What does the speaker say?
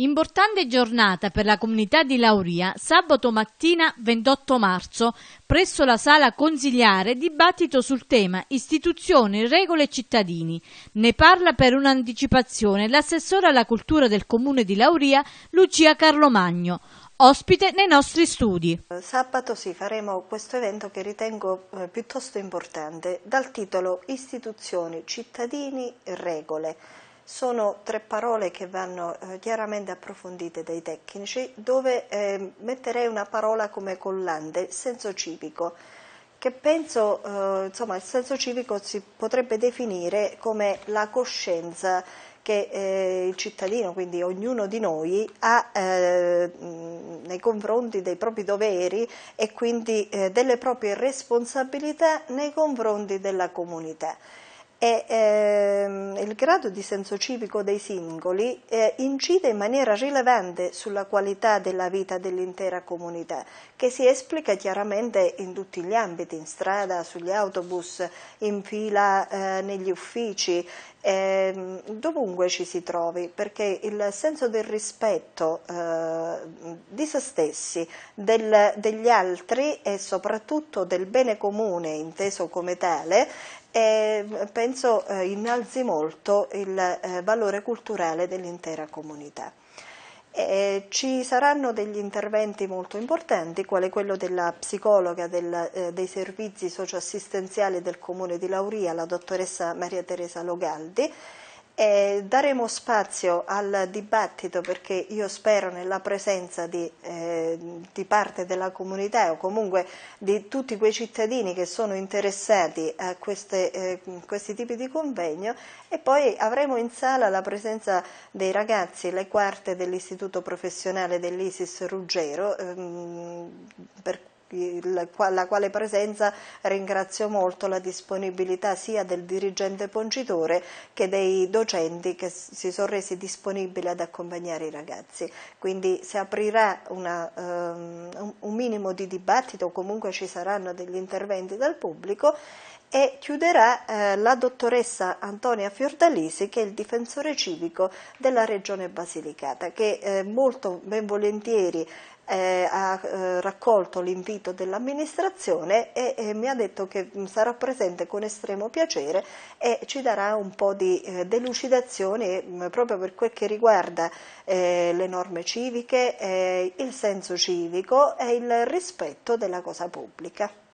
Importante giornata per la comunità di Lauria, sabato mattina 28 marzo, presso la sala consiliare, dibattito sul tema istituzioni, regole e cittadini. Ne parla per un'anticipazione l'assessore alla cultura del comune di Lauria, Lucia Carlomagno ospite nei nostri studi. Sabato sì, faremo questo evento che ritengo eh, piuttosto importante, dal titolo Istituzioni, cittadini e regole sono tre parole che vanno eh, chiaramente approfondite dai tecnici, dove eh, metterei una parola come collante, senso civico, che penso, eh, insomma, il senso civico si potrebbe definire come la coscienza che eh, il cittadino, quindi ognuno di noi, ha eh, nei confronti dei propri doveri e quindi eh, delle proprie responsabilità nei confronti della comunità e eh, il grado di senso civico dei singoli eh, incide in maniera rilevante sulla qualità della vita dell'intera comunità, che si esplica chiaramente in tutti gli ambiti, in strada, sugli autobus, in fila, eh, negli uffici, ehm, dovunque ci si trovi, perché il senso del rispetto eh, di se stessi, del, degli altri e soprattutto del bene comune inteso come tale, e penso eh, innalzi molto il eh, valore culturale dell'intera comunità. E ci saranno degli interventi molto importanti, quale quello della psicologa del, eh, dei servizi socioassistenziali del comune di Lauria, la dottoressa Maria Teresa Logaldi, eh, daremo spazio al dibattito perché io spero nella presenza di, eh, di, parte della comunità o comunque di tutti quei cittadini che sono interessati a queste, eh, questi tipi di convegno e poi avremo in sala la presenza dei ragazzi, le quarte dell'Istituto Professionale dell'Isis Ruggero ehm, per la quale presenza ringrazio molto la disponibilità sia del dirigente Poncitore che dei docenti che si sono resi disponibili ad accompagnare i ragazzi. Quindi si aprirà una, um, un minimo di dibattito, comunque ci saranno degli interventi dal pubblico e chiuderà eh, la dottoressa Antonia Fiordalisi che è il difensore civico della regione Basilicata che eh, molto ben volentieri eh, ha eh, raccolto l'invito dell'amministrazione e, e, eh, mi ha detto che mm, sarà presente con estremo piacere e ci darà un po' di eh, delucidazione mh, mm, proprio per quel che riguarda eh, le norme civiche, eh, il senso civico e il rispetto della cosa pubblica.